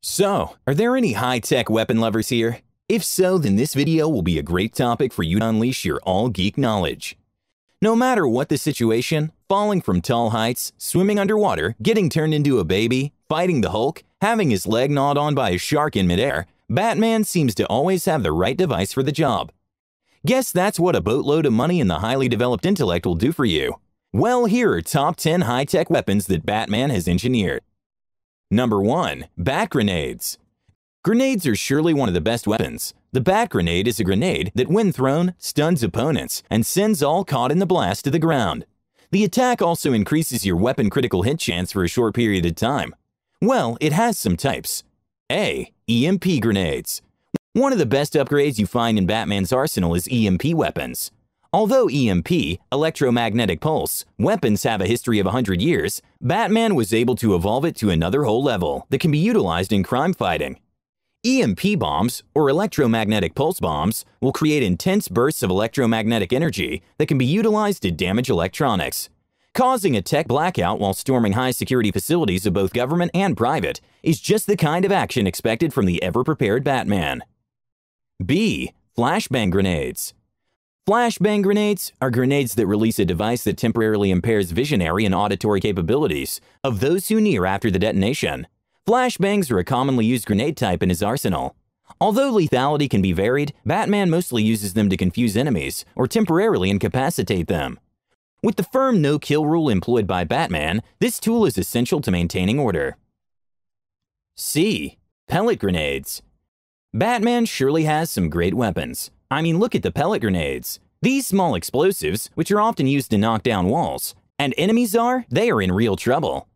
So, are there any high-tech weapon lovers here? If so, then this video will be a great topic for you to unleash your all-geek knowledge. No matter what the situation, falling from tall heights, swimming underwater, getting turned into a baby, fighting the Hulk, having his leg gnawed on by a shark in midair, Batman seems to always have the right device for the job. Guess that's what a boatload of money and the highly developed intellect will do for you. Well, here are top 10 high-tech weapons that Batman has engineered. Number 1. Bat Grenades Grenades are surely one of the best weapons. The bat grenade is a grenade that, when thrown, stuns opponents and sends all caught in the blast to the ground. The attack also increases your weapon critical hit chance for a short period of time. Well, it has some types. A. EMP grenades. One of the best upgrades you find in Batman's arsenal is EMP weapons. Although EMP, electromagnetic pulse, weapons have a history of 100 years, Batman was able to evolve it to another whole level that can be utilized in crime fighting. EMP bombs, or electromagnetic pulse bombs, will create intense bursts of electromagnetic energy that can be utilized to damage electronics. Causing a tech blackout while storming high security facilities of both government and private is just the kind of action expected from the ever prepared Batman. B. Flashbang grenades. Flashbang grenades are grenades that release a device that temporarily impairs visionary and auditory capabilities of those who near after the detonation. Flashbangs are a commonly used grenade type in his arsenal. Although lethality can be varied, Batman mostly uses them to confuse enemies or temporarily incapacitate them. With the firm no-kill rule employed by Batman, this tool is essential to maintaining order. C. Pellet Grenades Batman surely has some great weapons. I mean, look at the pellet grenades. These small explosives, which are often used to knock down walls, and enemies are, they are in real trouble.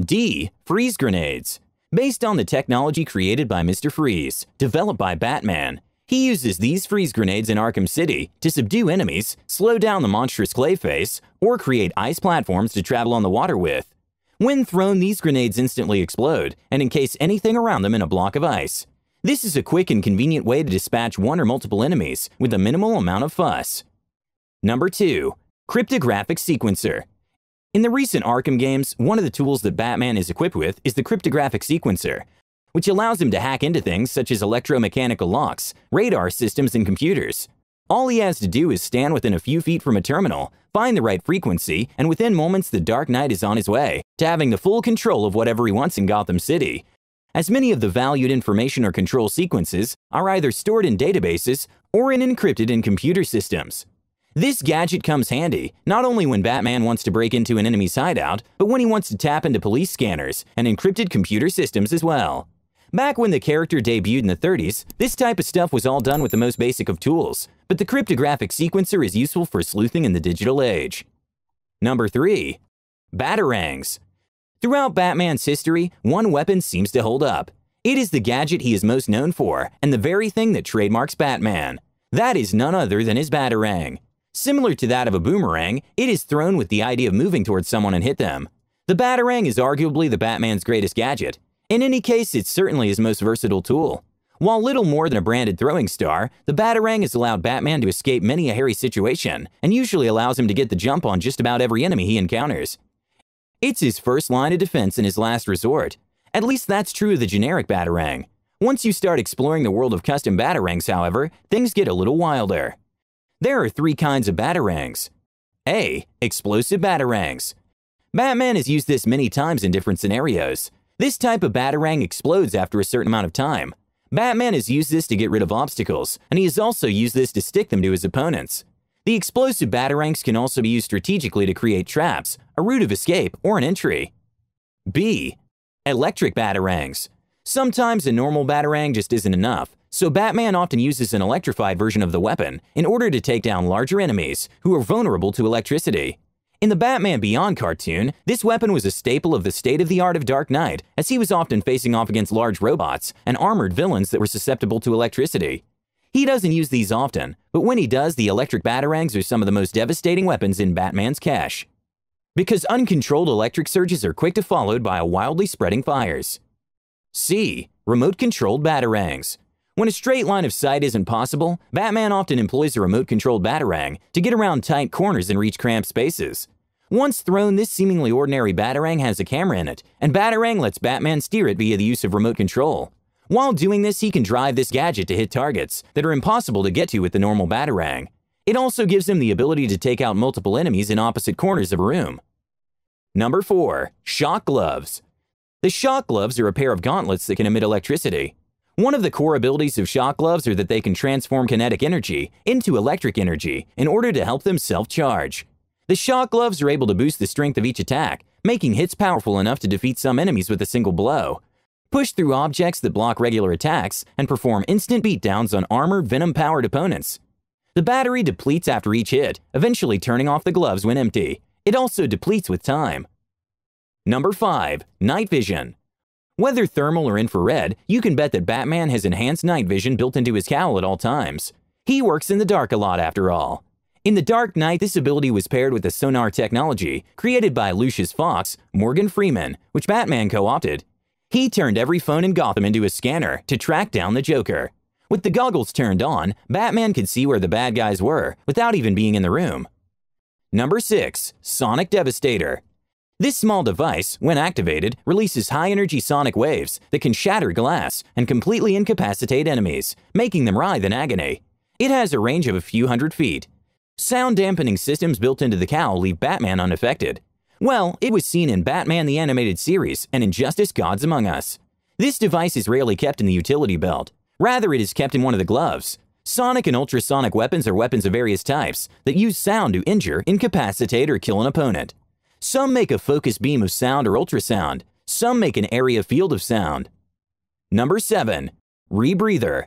D. Freeze grenades. Based on the technology created by Mr. Freeze, developed by Batman, he uses these freeze grenades in Arkham City to subdue enemies, slow down the monstrous Clayface, or create ice platforms to travel on the water with. When thrown, these grenades instantly explode and encase anything around them in a block of ice. This is a quick and convenient way to dispatch one or multiple enemies with a minimal amount of fuss. Number 2. Cryptographic Sequencer In the recent Arkham games, one of the tools that Batman is equipped with is the Cryptographic Sequencer, which allows him to hack into things such as electromechanical locks, radar systems, and computers. All he has to do is stand within a few feet from a terminal, find the right frequency, and within moments the Dark Knight is on his way to having the full control of whatever he wants in Gotham City as many of the valued information or control sequences are either stored in databases or in encrypted in computer systems. This gadget comes handy not only when Batman wants to break into an enemy's hideout, but when he wants to tap into police scanners and encrypted computer systems as well. Back when the character debuted in the 30s, this type of stuff was all done with the most basic of tools, but the cryptographic sequencer is useful for sleuthing in the digital age. Number 3. Batarangs Throughout Batman's history, one weapon seems to hold up. It is the gadget he is most known for, and the very thing that trademarks Batman. That is none other than his Batarang. Similar to that of a boomerang, it is thrown with the idea of moving towards someone and hit them. The Batarang is arguably the Batman's greatest gadget. In any case, it's certainly his most versatile tool. While little more than a branded throwing star, the Batarang has allowed Batman to escape many a hairy situation, and usually allows him to get the jump on just about every enemy he encounters. It's his first line of defense and his last resort. At least that's true of the generic Batarang. Once you start exploring the world of custom Batarangs, however, things get a little wilder. There are three kinds of Batarangs. A. Explosive Batarangs. Batman has used this many times in different scenarios. This type of Batarang explodes after a certain amount of time. Batman has used this to get rid of obstacles, and he has also used this to stick them to his opponents. The explosive batarangs can also be used strategically to create traps, a route of escape, or an entry. B. Electric batarangs. Sometimes a normal batarang just isn't enough, so Batman often uses an electrified version of the weapon in order to take down larger enemies who are vulnerable to electricity. In the Batman Beyond cartoon, this weapon was a staple of the state-of-the-art of Dark Knight, as he was often facing off against large robots and armored villains that were susceptible to electricity. He doesn't use these often, but when he does, the electric batarangs are some of the most devastating weapons in Batman's cache. Because uncontrolled electric surges are quick to followed by wildly spreading fires. C. Remote-controlled batarangs. When a straight line of sight isn't possible, Batman often employs a remote-controlled batarang to get around tight corners and reach cramped spaces. Once thrown, this seemingly ordinary batarang has a camera in it, and batarang lets Batman steer it via the use of remote control. While doing this, he can drive this gadget to hit targets that are impossible to get to with the normal Batarang. It also gives him the ability to take out multiple enemies in opposite corners of a room. Number 4. Shock Gloves The shock gloves are a pair of gauntlets that can emit electricity. One of the core abilities of shock gloves are that they can transform kinetic energy into electric energy in order to help them self-charge. The shock gloves are able to boost the strength of each attack, making hits powerful enough to defeat some enemies with a single blow, Push through objects that block regular attacks and perform instant beatdowns on armored venom-powered opponents. The battery depletes after each hit, eventually turning off the gloves when empty. It also depletes with time. Number 5. Night Vision Whether thermal or infrared, you can bet that Batman has enhanced night vision built into his cowl at all times. He works in the dark a lot after all. In The Dark Knight, this ability was paired with a sonar technology created by Lucius Fox, Morgan Freeman, which Batman co opted. He turned every phone in Gotham into a scanner to track down the Joker. With the goggles turned on, Batman could see where the bad guys were without even being in the room. Number 6. Sonic Devastator This small device, when activated, releases high energy sonic waves that can shatter glass and completely incapacitate enemies, making them writhe in agony. It has a range of a few hundred feet. Sound dampening systems built into the cowl leave Batman unaffected, well, it was seen in Batman the Animated Series and in Justice Gods Among Us. This device is rarely kept in the utility belt. Rather, it is kept in one of the gloves. Sonic and ultrasonic weapons are weapons of various types that use sound to injure, incapacitate, or kill an opponent. Some make a focus beam of sound or ultrasound. Some make an area field of sound. Number 7. Rebreather.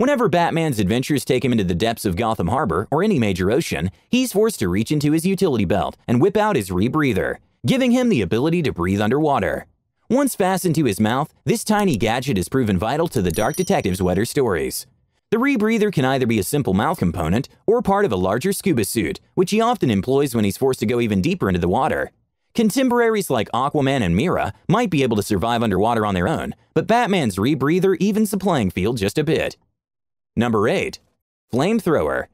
Whenever Batman's adventures take him into the depths of Gotham Harbor or any major ocean, he's forced to reach into his utility belt and whip out his rebreather, giving him the ability to breathe underwater. Once fastened to his mouth, this tiny gadget is proven vital to the Dark Detective's wetter stories. The rebreather can either be a simple mouth component or part of a larger scuba suit, which he often employs when he's forced to go even deeper into the water. Contemporaries like Aquaman and Mira might be able to survive underwater on their own, but Batman's rebreather evens the playing field just a bit. Number 8. Flamethrower.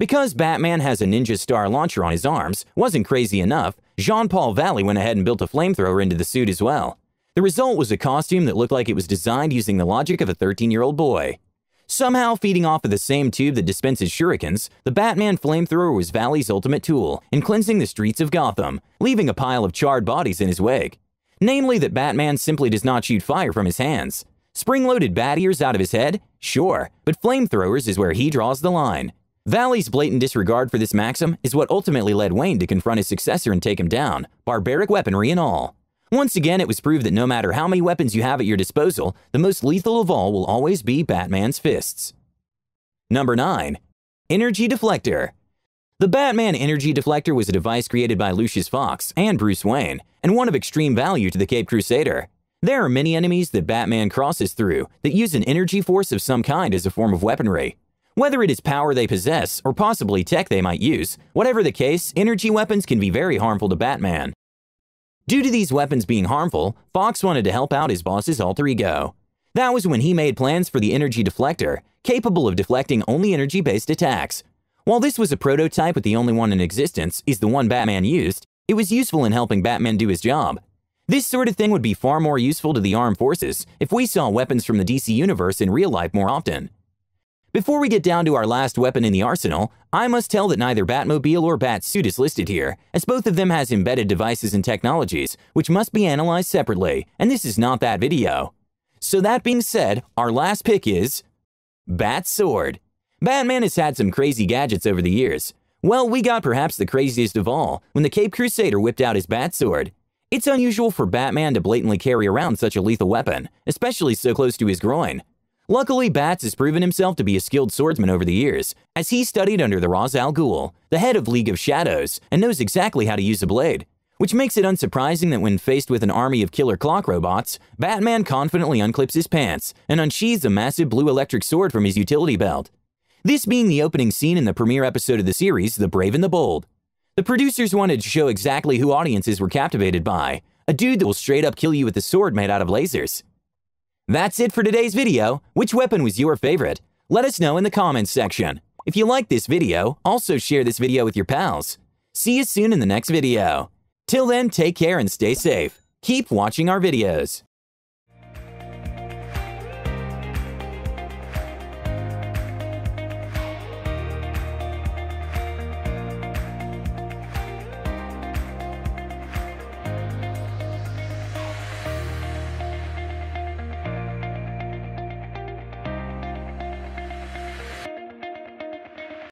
Because Batman has a ninja star launcher on his arms, wasn't crazy enough, Jean Paul Valley went ahead and built a flamethrower into the suit as well. The result was a costume that looked like it was designed using the logic of a 13 year old boy. Somehow feeding off of the same tube that dispenses shurikens, the Batman flamethrower was Valley's ultimate tool in cleansing the streets of Gotham, leaving a pile of charred bodies in his wake. Namely, that Batman simply does not shoot fire from his hands. Spring-loaded bat ears out of his head? Sure, but flamethrowers is where he draws the line. Valley's blatant disregard for this maxim is what ultimately led Wayne to confront his successor and take him down, barbaric weaponry and all. Once again, it was proved that no matter how many weapons you have at your disposal, the most lethal of all will always be Batman's fists. Number 9. Energy Deflector The Batman Energy Deflector was a device created by Lucius Fox and Bruce Wayne, and one of extreme value to the Cape Crusader. There are many enemies that Batman crosses through that use an energy force of some kind as a form of weaponry. Whether it is power they possess or possibly tech they might use, whatever the case, energy weapons can be very harmful to Batman. Due to these weapons being harmful, Fox wanted to help out his boss's alter ego. That was when he made plans for the energy deflector, capable of deflecting only energy-based attacks. While this was a prototype with the only one in existence, is the one Batman used, it was useful in helping Batman do his job, this sort of thing would be far more useful to the armed forces if we saw weapons from the DC universe in real life more often. Before we get down to our last weapon in the arsenal, I must tell that neither Batmobile or Batsuit is listed here, as both of them has embedded devices and technologies, which must be analyzed separately, and this is not that video. So that being said, our last pick is… Bat Sword. Batman has had some crazy gadgets over the years. Well, we got perhaps the craziest of all, when the Cape Crusader whipped out his Bat Sword. It's unusual for Batman to blatantly carry around such a lethal weapon, especially so close to his groin. Luckily, Bats has proven himself to be a skilled swordsman over the years, as he studied under the Ra's al Ghul, the head of League of Shadows, and knows exactly how to use a blade. Which makes it unsurprising that when faced with an army of killer clock robots, Batman confidently unclips his pants and unsheathes a massive blue electric sword from his utility belt. This being the opening scene in the premiere episode of the series, The Brave and the Bold. The producers wanted to show exactly who audiences were captivated by a dude that will straight up kill you with a sword made out of lasers. That's it for today's video. Which weapon was your favorite? Let us know in the comments section. If you like this video, also share this video with your pals. See you soon in the next video. Till then, take care and stay safe. Keep watching our videos.